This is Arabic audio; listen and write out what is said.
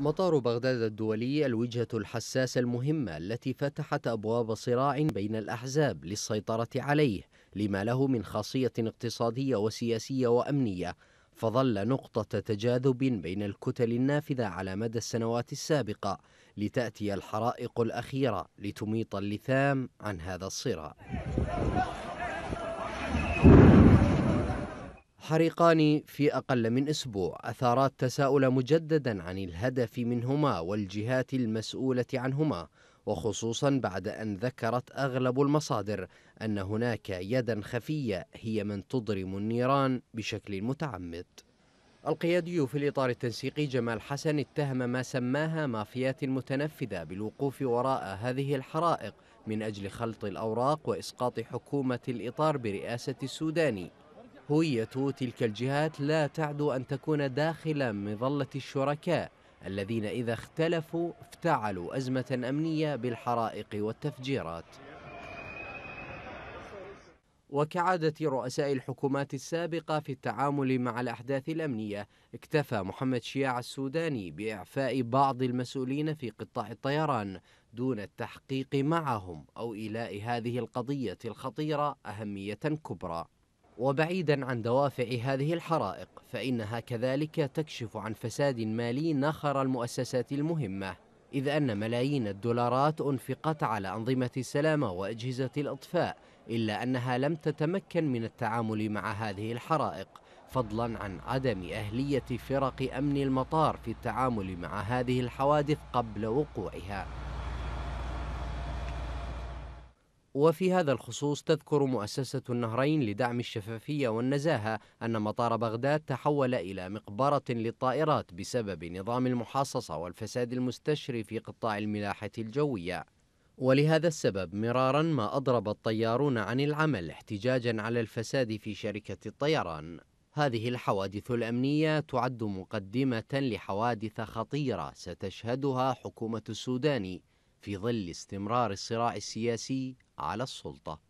مطار بغداد الدولي الوجهة الحساسة المهمة التي فتحت أبواب صراع بين الأحزاب للسيطرة عليه لما له من خاصية اقتصادية وسياسية وأمنية فظل نقطة تجاذب بين الكتل النافذة على مدى السنوات السابقة لتأتي الحرائق الأخيرة لتميط اللثام عن هذا الصراع حريقان في أقل من أسبوع أثارا التساؤل مجددا عن الهدف منهما والجهات المسؤولة عنهما وخصوصا بعد أن ذكرت أغلب المصادر أن هناك يدا خفية هي من تضرم النيران بشكل متعمد القيادي في الإطار التنسيقي جمال حسن اتهم ما سماها مافيات متنفذة بالوقوف وراء هذه الحرائق من أجل خلط الأوراق وإسقاط حكومة الإطار برئاسة السوداني هوية تلك الجهات لا تعدو أن تكون داخل مظلة الشركاء الذين إذا اختلفوا افتعلوا أزمة أمنية بالحرائق والتفجيرات وكعادة رؤساء الحكومات السابقة في التعامل مع الأحداث الأمنية اكتفى محمد شياع السوداني بإعفاء بعض المسؤولين في قطاع الطيران دون التحقيق معهم أو إيلاء هذه القضية الخطيرة أهمية كبرى وبعيدا عن دوافع هذه الحرائق فإنها كذلك تكشف عن فساد مالي نخر المؤسسات المهمة إذ أن ملايين الدولارات أنفقت على أنظمة السلامة وأجهزة الأطفاء إلا أنها لم تتمكن من التعامل مع هذه الحرائق فضلا عن عدم أهلية فرق أمن المطار في التعامل مع هذه الحوادث قبل وقوعها وفي هذا الخصوص تذكر مؤسسة النهرين لدعم الشفافية والنزاهة أن مطار بغداد تحول إلى مقبرة للطائرات بسبب نظام المحاصصة والفساد المستشري في قطاع الملاحة الجوية ولهذا السبب مرارا ما أضرب الطيارون عن العمل احتجاجا على الفساد في شركة الطيران هذه الحوادث الأمنية تعد مقدمة لحوادث خطيرة ستشهدها حكومة السودان في ظل استمرار الصراع السياسي على السلطه